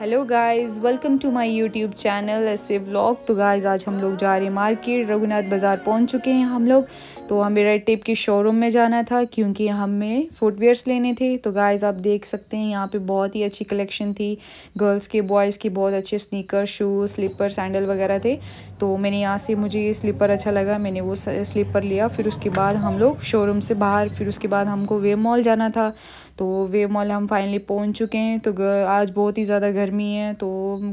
hello guys welcome to my YouTube channel ऐसे vlog तो guys आज हम लोग जा रहे हैं मार्केट रघुनाथ बाज़ार पहुंच चुके हैं हम लोग तो हमें रेड टेप के शोरूम में जाना था क्योंकि हमें फुटवेयर्स लेने थे तो गाइस आप देख सकते हैं यहाँ पे बहुत ही अच्छी कलेक्शन थी गर्ल्स के बॉयज़ के बहुत अच्छे स्नीकर शूज़ स्लीपर सैंडल वगैरह थे तो मैंने यहाँ से मुझे ये स्लीपर अच्छा लगा मैंने वो स्लीपर लिया फिर उसके बाद हम लोग शोरूम से बाहर फिर उसके बाद हमको वे मॉल जाना था तो वे मॉल हम फाइनली पहुँच चुके हैं तो आज बहुत ही ज़्यादा गर्मी है तो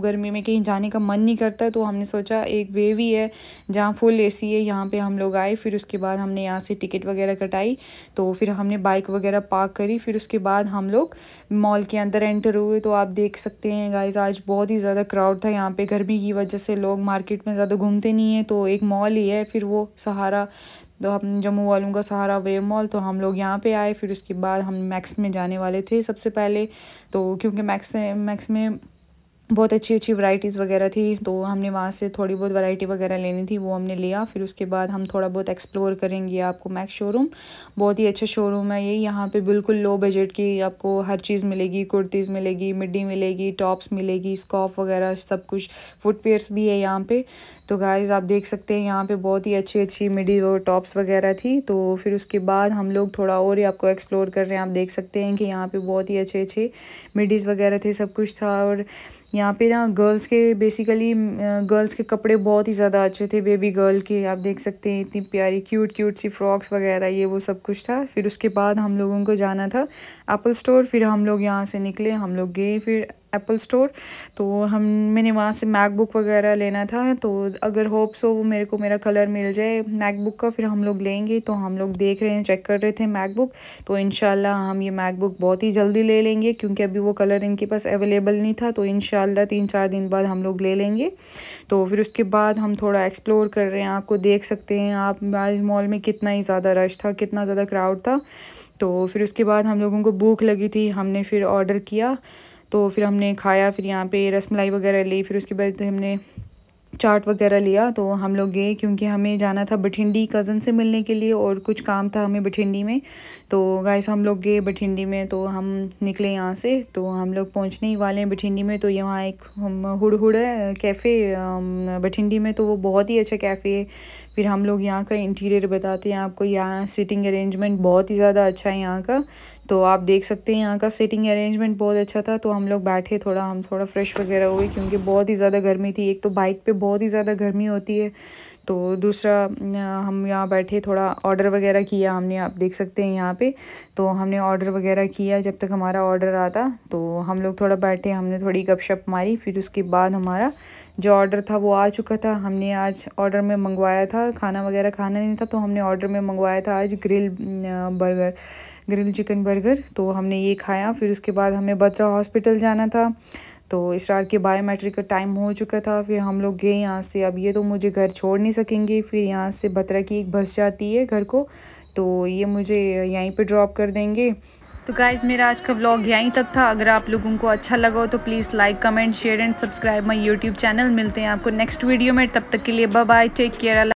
गर्मी में कहीं जाने का मन नहीं करता तो हमने सोचा एक वे भी है जहाँ फुल ए है यहाँ पर हम लोग आए फिर उसके बाद हमने यहाँ से टिकट वगैरह कटाई तो फिर हमने बाइक वगैरह पार्क करी फिर उसके बाद हम लोग मॉल के अंदर एंटर हुए तो आप देख सकते हैं गाइज आज बहुत ही ज़्यादा क्राउड था यहाँ पर गर्मी की वजह से लोग मार्केट में ज़्यादा ज़्यादा तो घूमते नहीं हैं तो एक मॉल ही है फिर वो सहारा तो हम जम्मू वालों का सहारा वे मॉल तो हम लोग यहाँ पे आए फिर उसके बाद हम मैक्स में जाने वाले थे सबसे पहले तो क्योंकि मैक्स मैक्स में बहुत अच्छी अच्छी वैरायटीज़ वगैरह थी तो हमने वहाँ से थोड़ी बहुत वैरायटी वगैरह लेनी थी वो हमने लिया फिर उसके बाद हम थोड़ा बहुत एक्सप्लोर करेंगे आपको मैक्स शोरूम बहुत ही अच्छा शोरूम है ये यहाँ पे बिल्कुल लो बजट की आपको हर चीज़ मिलेगी कुर्तीज़ मिलेगी मिड्डी मिलेगी टॉप्स मिलेगी स्कॉफ वगैरह सब कुछ फुटवेयर्स भी है यहाँ पे तो गाइज़ आप देख सकते हैं यहाँ पे बहुत ही अच्छी अच्छी मिडी और टॉप्स वगैरह थी तो फिर उसके बाद हम लोग थोड़ा और ही आपको एक्सप्लोर कर रहे हैं आप देख सकते हैं कि यहाँ पे बहुत ही अच्छे अच्छे मिडीज़ वगैरह थे सब कुछ था और यहाँ पे ना गर्ल्स के बेसिकली गर्ल्स के कपड़े बहुत ही ज़्यादा अच्छे थे बेबी गर्ल के आप देख सकते हैं इतनी प्यारी क्यूट क्यूट सी फ्रॉक्स वगैरह ये वो सब कुछ था फिर उसके बाद हम लोगों को जाना था एप्पल स्टोर फिर हम लोग यहाँ से निकले हम लोग गए फिर एप्पल स्टोर तो हम मैंने वहाँ से मैकबुक वगैरह लेना था तो अगर होप्स हो वो मेरे को मेरा कलर मिल जाए मैकबुक का फिर हम लोग लेंगे तो हम लोग देख रहे हैं चेक कर रहे थे मैकबुक तो इन हम ये मैकबुक बहुत ही जल्दी ले लेंगे क्योंकि अभी वो कलर इनके पास अवेलेबल नहीं था तो इन तीन चार दिन बाद हम लोग ले लेंगे तो फिर उसके बाद हम थोड़ा एक्सप्लोर कर रहे हैं आपको देख सकते हैं आप आज मॉल में कितना ही ज़्यादा रश था कितना ज़्यादा क्राउड था तो फिर उसके बाद हम लोगों को भूख लगी थी हमने फिर ऑर्डर किया तो फिर हमने खाया फिर यहाँ पे रसमलाई वगैरह ली फिर उसके बाद हमने चाट वगैरह लिया तो हम लोग गए क्योंकि हमें जाना था बठिंडी कज़न से मिलने के लिए और कुछ काम था हमें बठिंडी में तो गाइस हम लोग गए बठिंडी में तो हम निकले यहाँ से तो हम लोग पहुँचने ही वाले हैं बठिंडी में तो यहाँ एक हुड़ हुड़ है कैफ़े बठिंडी में तो वो बहुत ही अच्छा कैफ़े है फिर हम लोग यहाँ का इंटीरियर बताते हैं आपको यहाँ सिटिंग अरेंजमेंट बहुत ही ज़्यादा अच्छा है यहाँ का तो आप देख सकते हैं यहाँ का सिटिंग अरेंजमेंट बहुत अच्छा था तो हम लोग बैठे थोड़ा हम थोड़ा फ्रेश वगैरह हुए क्योंकि बहुत ही ज़्यादा गर्मी थी एक तो बाइक पे बहुत ही ज़्यादा गर्मी होती है तो दूसरा हम यहाँ बैठे थोड़ा ऑर्डर वगैरह किया हमने आप देख सकते हैं यहाँ पे तो हमने ऑर्डर वगैरह किया जब तक हमारा ऑर्डर आता तो हम लोग थोड़ा बैठे हमने थोड़ी गपशप मारी फिर उसके बाद हमारा जो ऑर्डर था वो आ चुका था हमने आज ऑर्डर में मंगवाया था खाना वगैरह खाना नहीं था तो हमने ऑर्डर में मंगवाया था आज grill burger grill chicken burger तो हमने ये खाया फिर उसके बाद हमें बत्रा हॉस्पिटल जाना था तो इसरार के बायोमेट्रिक का टाइम हो चुका था फिर हम लोग गए यहाँ से अब ये तो मुझे घर छोड़ नहीं सकेंगे फिर यहाँ से बतरा की एक बस जाती है घर को तो ये मुझे यहीं पर ड्रॉप कर देंगे तो गाइज़ मेरा आज का व्लॉग यहीं तक था अगर आप लोगों को अच्छा लगा हो तो please like comment share and subscribe my YouTube channel मिलते हैं आपको नेक्स्ट वीडियो में तब तक के लिए बाय टेक केयर